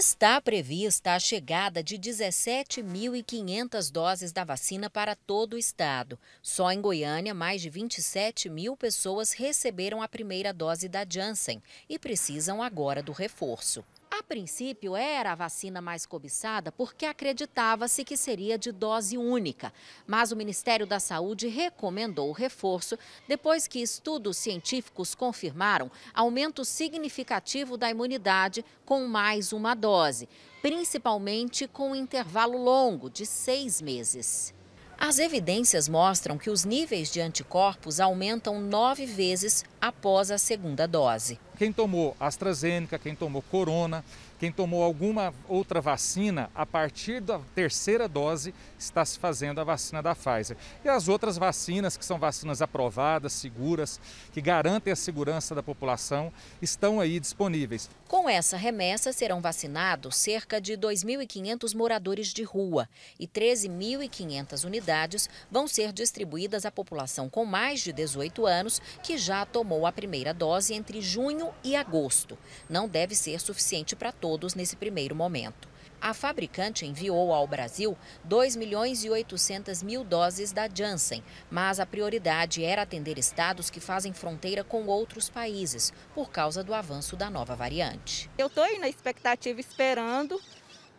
Está prevista a chegada de 17.500 doses da vacina para todo o estado. Só em Goiânia, mais de 27 mil pessoas receberam a primeira dose da Janssen e precisam agora do reforço. A princípio, era a vacina mais cobiçada porque acreditava-se que seria de dose única. Mas o Ministério da Saúde recomendou o reforço depois que estudos científicos confirmaram aumento significativo da imunidade com mais uma dose, principalmente com um intervalo longo de seis meses. As evidências mostram que os níveis de anticorpos aumentam nove vezes após a segunda dose. Quem tomou AstraZeneca, quem tomou Corona, quem tomou alguma outra vacina, a partir da terceira dose está se fazendo a vacina da Pfizer. E as outras vacinas, que são vacinas aprovadas, seguras, que garantem a segurança da população, estão aí disponíveis. Com essa remessa, serão vacinados cerca de 2.500 moradores de rua e 13.500 unidades vão ser distribuídas à população com mais de 18 anos que já tomou a primeira dose entre junho e agosto. Não deve ser suficiente para todos nesse primeiro momento. A fabricante enviou ao Brasil 2 milhões e 800 mil doses da Janssen, mas a prioridade era atender estados que fazem fronteira com outros países, por causa do avanço da nova variante. Eu estou aí na expectativa, esperando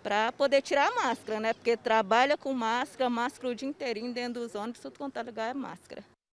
para poder tirar a máscara, né? Porque trabalha com máscara, máscara o dia inteirinho dentro dos ônibus, tudo quanto é lugar é máscara.